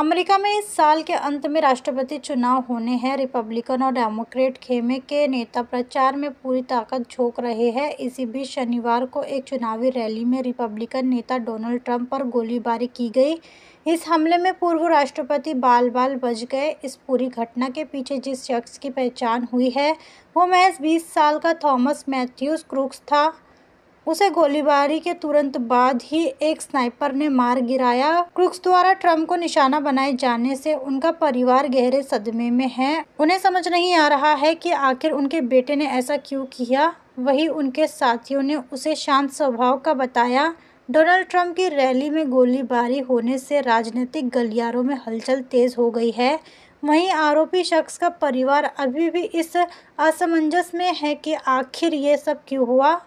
America में इस साल के अंत में राष्ट्रपति चुनाव होने हैं रिपब्लिकन और डेमोक्रेट खेमे के नेता प्रचार में पूरी ताकत झोंक रहे हैं इसी बीच शनिवार को एक चुनावी रैली में रिपब्लिकन नेता डोनाल्ड ट्रंप पर गोलीबारी की गई इस हमले में पूर्व राष्ट्रपति बाल बाल बच गए इस पूरी घटना के पीछे जिस शख्स की पहचान हुई है वो महज बीस साल का थॉमस मैथ्यूज क्रूक्स था उसे गोलीबारी के तुरंत बाद ही एक स्नाइपर ने मार गिराया क्रुक्स द्वारा ट्रम्प को निशाना बनाए जाने से उनका परिवार गहरे सदमे में है उन्हें समझ नहीं आ रहा है कि आखिर उनके बेटे ने ऐसा क्यों किया वही उनके साथियों ने उसे शांत स्वभाव का बताया डोनाल्ड ट्रंप की रैली में गोलीबारी होने से राजनीतिक गलियारों में हलचल तेज हो गई है वहीं आरोपी शख्स का परिवार अभी भी इस असमंजस में है कि आखिर ये सब क्यों हुआ